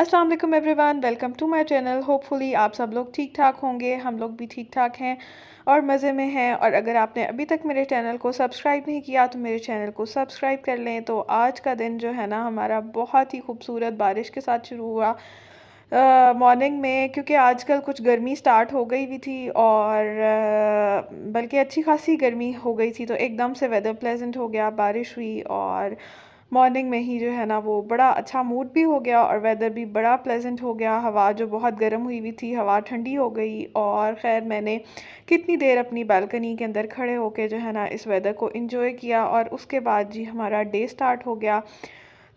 असलम वालेकुम everyone welcome to my channel hopefully आप सब लोग ठीक ठाक होंगे हम लोग भी ठीक ठाक हैं और मज़े में हैं और अगर आपने अभी तक मेरे चैनल को सब्सक्राइब नहीं किया तो मेरे चैनल को सब्सक्राइब कर लें तो आज का दिन जो है ना हमारा बहुत ही खूबसूरत बारिश के साथ शुरू हुआ मॉर्निंग uh, में क्योंकि आजकल कुछ गर्मी स्टार्ट हो गई भी थी और uh, बल्कि अच्छी खासी गर्मी हो गई थी तो एकदम से वेदर प्लेजेंट हो गया बारिश हुई और uh, मॉर्निंग में ही जो है ना वो बड़ा अच्छा मूड भी हो गया और वेदर भी बड़ा प्लेजेंट हो गया हवा जो बहुत गर्म हुई हुई थी हवा ठंडी हो गई और खैर मैंने कितनी देर अपनी बालकनी के अंदर खड़े होकर जो है ना इस वेदर को इन्जॉय किया और उसके बाद जी हमारा डे स्टार्ट हो गया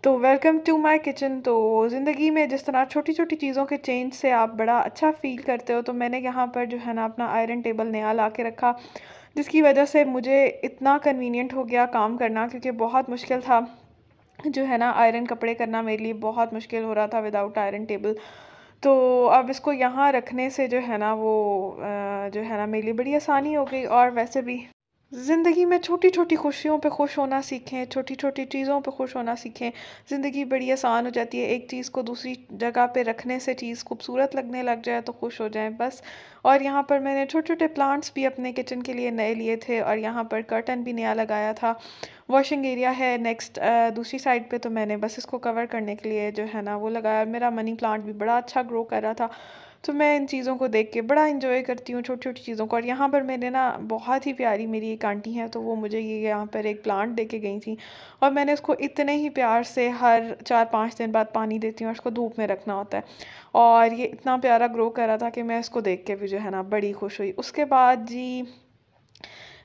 तो वेलकम टू माय किचन तो ज़िंदगी में जिस तरह छोटी छोटी चीज़ों के चेंज से आप बड़ा अच्छा फील करते हो तो मैंने यहाँ पर जो है ना अपना आयरन टेबल नया ला के रखा जिसकी वजह से मुझे इतना कन्वीनियंट हो गया काम करना क्योंकि बहुत मुश्किल था जो है ना आयरन कपड़े करना मेरे लिए बहुत मुश्किल हो रहा था विदाउट आयरन टेबल तो अब इसको यहाँ रखने से जो है ना वो जो है ना मेरे लिए बड़ी आसानी हो गई और वैसे भी ज़िंदगी में छोटी छोटी खुशियों पे खुश होना सीखें छोटी छोटी चीज़ों पे खुश होना सीखें ज़िंदगी बड़ी आसान हो जाती है एक चीज़ को दूसरी जगह पे रखने से चीज़ खूबसूरत लगने लग जाए तो खुश हो जाए बस और यहाँ पर मैंने छोटे छोटे प्लांट्स भी अपने किचन के लिए नए लिए थे और यहाँ पर कर्टन भी नया लगाया था वॉशिंग एरिया है नेक्स्ट दूसरी साइड पर तो मैंने बस इसको कवर करने के लिए जो है ना वो लगाया मेरा मनी प्लांट भी बड़ा अच्छा ग्रो कर रहा था तो मैं इन चीज़ों को देख के बड़ा इन्जॉय करती हूँ छोटी छोटी चीज़ों को और यहाँ पर मैंने ना बहुत ही प्यारी मेरी एक आंटी है तो वो मुझे ये यहाँ पर एक प्लांट दे के गई थी और मैंने उसको इतने ही प्यार से हर चार पाँच दिन बाद पानी देती हूँ और उसको धूप में रखना होता है और ये इतना प्यारा ग्रो कर रहा था कि मैं इसको देख के भी जो है ना बड़ी खुश हुई उसके बाद जी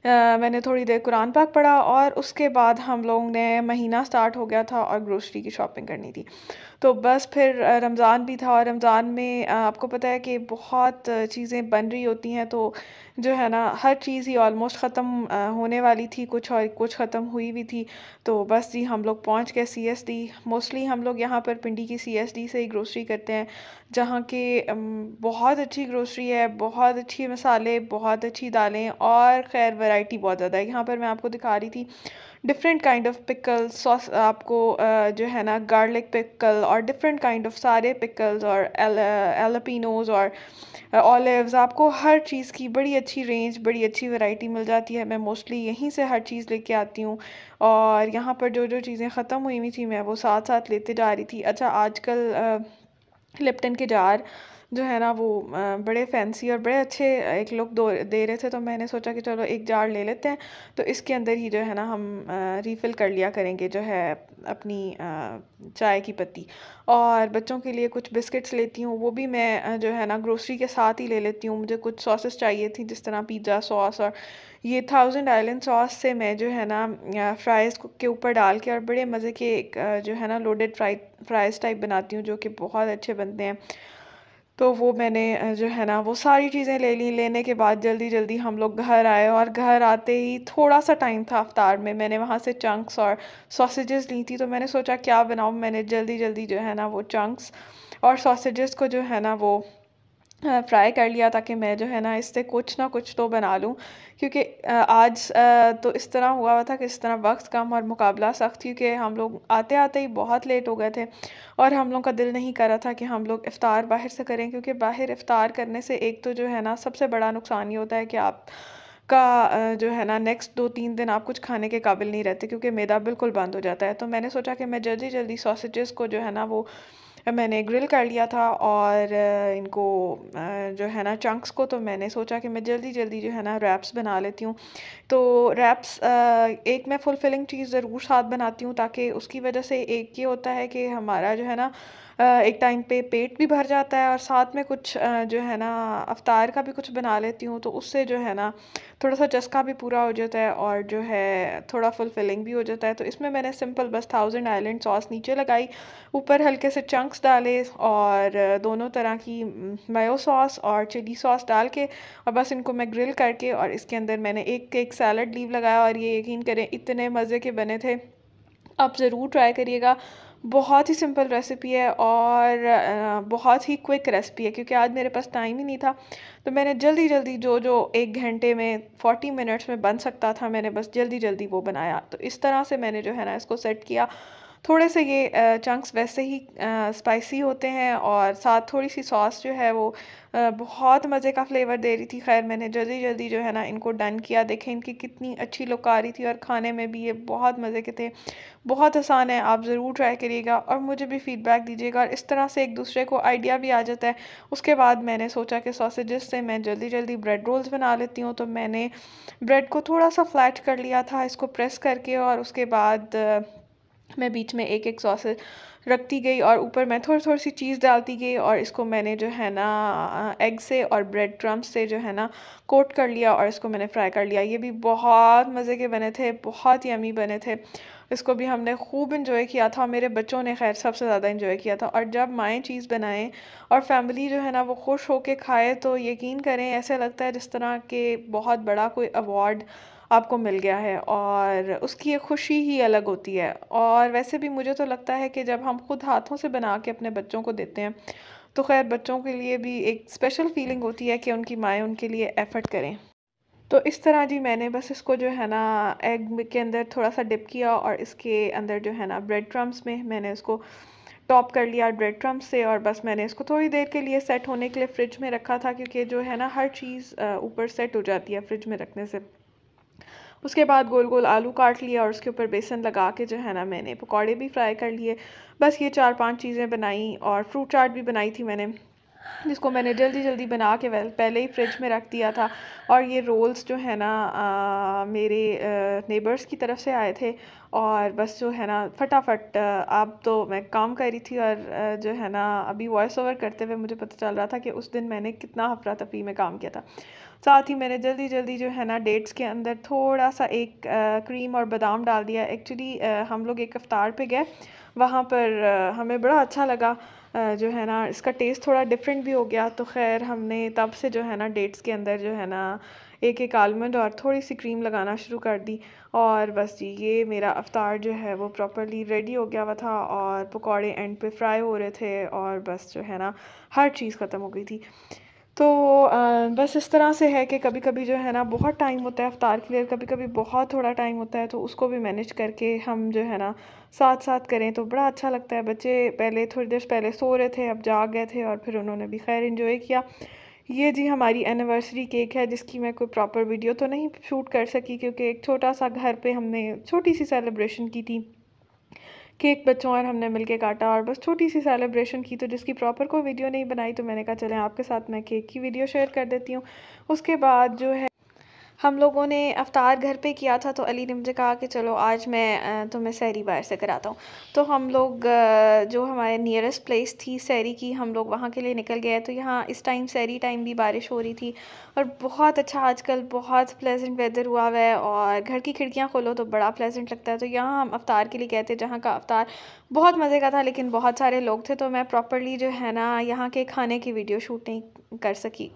Uh, मैंने थोड़ी देर कुरान पाक पढ़ा और उसके बाद हम लोगों ने महीना स्टार्ट हो गया था और ग्रोसरी की शॉपिंग करनी थी तो बस फिर रमज़ान भी था और रमज़ान में आपको पता है कि बहुत चीज़ें बन रही होती हैं तो जो है ना हर चीज़ ही ऑलमोस्ट ख़त्म होने वाली थी कुछ और कुछ ख़त्म हुई भी थी तो बस जी हम लोग पहुँच गए सी एस डी मोस्टली हम लोग यहाँ पर पिंडी की सी एस डी से ही ग्रोसरी करते हैं जहाँ के बहुत अच्छी ग्रोसरी है बहुत अच्छी मसाले बहुत अच्छी दालें और खैर वैरायटी बहुत ज़्यादा है यहाँ पर मैं आपको दिखा रही थी different kind of pickle sauce आपको uh, जो है ना गार्लिक पिकल और डिफरेंट काइंड ऑफ सारे पिकल्स और एलोपिनोज uh, और ऑलिव्स uh, आपको हर चीज़ की बड़ी अच्छी रेंज बड़ी अच्छी वैरायटी मिल जाती है मैं मोस्टली यहीं से हर चीज़ लेके आती हूँ और यहाँ पर जो जो चीज़ें ख़त्म हुई हुई थी मैं वो साथ साथ लेते जा रही थी अच्छा आजकल लिप्टन के जार जो है ना वो बड़े फैंसी और बड़े अच्छे एक लुक दो दे रहे थे तो मैंने सोचा कि चलो एक जार ले लेते हैं तो इसके अंदर ही जो है ना हम रिफ़िल कर लिया करेंगे जो है अपनी चाय की पत्ती और बच्चों के लिए कुछ बिस्किट्स लेती हूँ वो भी मैं जो है ना ग्रोसरी के साथ ही ले लेती हूँ मुझे कुछ सॉसेस चाहिए थी जिस तरह पिज़्ज़ा सॉस और ये थाउजेंड आइलैंड सॉस से मैं जो है ना फ्राइज़ के ऊपर डाल के और बड़े मज़े के एक जो है ना लोडेड फ्राइड फ्राइज़ टाइप बनाती हूँ जो कि बहुत अच्छे बनते हैं तो वो मैंने जो है ना वो सारी चीज़ें ले ली लेने के बाद जल्दी जल्दी हम लोग घर आए और घर आते ही थोड़ा सा टाइम था अफ्तार में मैंने वहाँ से चंक्स और सॉसेजेस ली थी तो मैंने सोचा क्या बनाऊँ मैंने जल्दी जल्दी जो है ना वो चंक्स और सॉसेजेस को जो है ना वो फ्राई कर लिया ताकि मैं जो है ना इससे कुछ ना कुछ तो बना लूँ क्योंकि आज तो इस तरह हुआ हुआ था कि इस तरह वक्त कम और मुकाबला सख्त क्योंकि हम लोग आते आते ही बहुत लेट हो गए थे और हम लोगों का दिल नहीं कर रहा था कि हम लोग इफ़ार बाहर से करें क्योंकि बाहर इफ़ार करने से एक तो जो है ना सबसे बड़ा नुकसान ये होता है कि आप का जो है ना नेक्स्ट दो तीन दिन आप कुछ खाने के काबिल नहीं रहते क्योंकि मैदा बिल्कुल बंद हो जाता है तो मैंने सोचा कि मैं जल्दी जल्दी सॉसेजेस को जो है ना वो मैंने ग्रिल कर लिया था और इनको जो है ना चंक्स को तो मैंने सोचा कि मैं जल्दी जल्दी जो है ना रैप्स बना लेती हूँ तो रैप्स एक मैं फुलफिलिंग चीज़ ज़रूर साथ बनाती हूँ ताकि उसकी वजह से एक ये होता है कि हमारा जो है ना एक टाइम पे पेट भी भर जाता है और साथ में कुछ जो है ना अवतार का भी कुछ बना लेती हूँ तो उससे जो है ना थोड़ा सा चस्का भी पूरा हो जाता है और जो है थोड़ा फुलफिलिंग भी हो जाता है तो इसमें मैंने सिंपल बस थाउजेंड आइलैंड सॉस नीचे लगाई ऊपर हल्के से चंक्स डाले और दोनों तरह की मायो सॉस और चिली सॉस डाल के और बस इनको मैं ग्रिल करके और इसके अंदर मैंने एक एक सैलड लीव लगाया और ये यकीन करें इतने मज़े के बने थे आप ज़रूर ट्राई करिएगा बहुत ही सिंपल रेसिपी है और बहुत ही क्विक रेसिपी है क्योंकि आज मेरे पास टाइम ही नहीं था तो मैंने जल्दी जल्दी जो जो एक घंटे में फोर्टी मिनट्स में बन सकता था मैंने बस जल्दी जल्दी वो बनाया तो इस तरह से मैंने जो है ना इसको सेट किया थोड़े से ये चंक्स वैसे ही स्पाइसी होते हैं और साथ थोड़ी सी सॉस जो है वो बहुत मज़े का फ्लेवर दे रही थी खैर मैंने जल्दी जल्दी जो है ना इनको डन किया देखें इनकी कितनी अच्छी लुक आ रही थी और खाने में भी ये बहुत मज़े के थे बहुत आसान है आप ज़रूर ट्राई करिएगा और मुझे भी फ़ीडबैक दीजिएगा और इस तरह से एक दूसरे को आइडिया भी आ जाता है उसके बाद मैंने सोचा कि सॉसेजेस से मैं जल्दी जल्दी ब्रेड रोल्स बना लेती हूँ तो मैंने ब्रेड को थोड़ा सा फ्लैट कर लिया था इसको प्रेस करके और उसके बाद मैं बीच में एक एक सॉसेज रखती गई और ऊपर मैं थोड़ी थोड़ी सी चीज़ डालती गई और इसको मैंने जो है ना एग से और ब्रेड क्रम्स से जो है ना कोट कर लिया और इसको मैंने फ्राई कर लिया ये भी बहुत मज़े के बने थे बहुत यमी बने थे इसको भी हमने खूब इन्जॉय किया था और मेरे बच्चों ने खैर सबसे ज़्यादा इन्जॉय किया था और जब माएँ चीज़ बनाएं और फैमिली जो है ना वो खुश होकर खाए तो यकीन करें ऐसे लगता है जिस तरह के बहुत बड़ा कोई अवार्ड आपको मिल गया है और उसकी एक खुशी ही अलग होती है और वैसे भी मुझे तो लगता है कि जब हम खुद हाथों से बना के अपने बच्चों को देते हैं तो खैर बच्चों के लिए भी एक स्पेशल फीलिंग होती है कि उनकी माएँ उनके लिए एफ़र्ट करें तो इस तरह जी मैंने बस इसको जो है ना एग के अंदर थोड़ा सा डिप किया और इसके अंदर जो है ना ब्रेड क्रम्स में मैंने उसको टॉप कर लिया ब्रेड क्रम्स से और बस मैंने इसको थोड़ी देर के लिए सेट होने के लिए फ़्रिज में रखा था क्योंकि जो है ना हर चीज़ ऊपर सेट हो जाती है फ्रिज में रखने से उसके बाद गोल गोल आलू काट लिया और उसके ऊपर बेसन लगा के जो है ना मैंने पकौड़े भी फ्राई कर लिए बस ये चार पांच चीज़ें बनाई और फ्रूट चाट भी बनाई थी मैंने जिसको मैंने जल्दी जल्दी बना के वह पहले ही फ्रिज में रख दिया था और ये रोल्स जो है ना आ, मेरे नेबर्स की तरफ से आए थे और बस जो है ना फटाफट आप तो मैं काम कर रही थी और जो है ना अभी वॉइस ओवर करते हुए मुझे पता चल रहा था कि उस दिन मैंने कितना हफरा तफरी में काम किया था साथ ही मैंने जल्दी जल्दी जो है ना डेट्स के अंदर थोड़ा सा एक आ, क्रीम और बादाम डाल दिया एक्चुअली हम लोग एक अफ्तार पे गए वहाँ पर आ, हमें बड़ा अच्छा लगा जो है ना इसका टेस्ट थोड़ा डिफरेंट भी हो गया तो खैर हमने तब से जो है ना डेट्स के अंदर जो है ना एक एक आलमंड और थोड़ी सी क्रीम लगाना शुरू कर दी और बस जी ये मेरा अवतार जो है वो प्रॉपरली रेडी हो गया हुआ था और पकौड़े एंड पे फ्राई हो रहे थे और बस जो है ना हर चीज़ ख़त्म हो गई थी तो आ, बस इस तरह से है कि कभी कभी जो है ना बहुत टाइम होता है अफ्तार के लिए कभी कभी बहुत थोड़ा टाइम होता है तो उसको भी मैनेज करके हम जो है ना साथ साथ करें तो बड़ा अच्छा लगता है बच्चे पहले थोड़ी देर पहले सो रहे थे अब जाग गए थे और फिर उन्होंने भी खैर इन्जॉय किया ये जी हमारी एनिवर्सरी केक है जिसकी मैं कोई प्रॉपर वीडियो तो नहीं शूट कर सकी क्योंकि एक छोटा सा घर पर हमने छोटी सी सेलिब्रेशन की थी केक बच्चों और हमने मिलके काटा और बस छोटी सी सेलिब्रेशन की तो जिसकी प्रॉपर कोई वीडियो नहीं बनाई तो मैंने कहा चलें आपके साथ मैं केक की वीडियो शेयर कर देती हूँ उसके बाद जो है हम लोगों ने अवतार घर पे किया था तो अली ने मुझे कहा कि चलो आज मैं तुम्हें सैरी बाहर से कराता हूँ तो हम लोग जो हमारे नियरेस्ट प्लेस थी सैरी की हम लोग वहाँ के लिए निकल गए तो यहाँ इस टाइम सैरी टाइम भी बारिश हो रही थी और बहुत अच्छा आजकल बहुत प्लेजेंट वेदर हुआ हुआ है और घर की खिड़कियाँ खोलो तो बड़ा प्लेजेंट लगता है तो यहाँ हम अवतार के लिए गए थे जहाँ का अवतार बहुत मज़े का था लेकिन बहुत सारे लोग थे तो मैं प्रॉपरली जो है ना यहाँ के खाने की वीडियो शूट नहीं कर सकी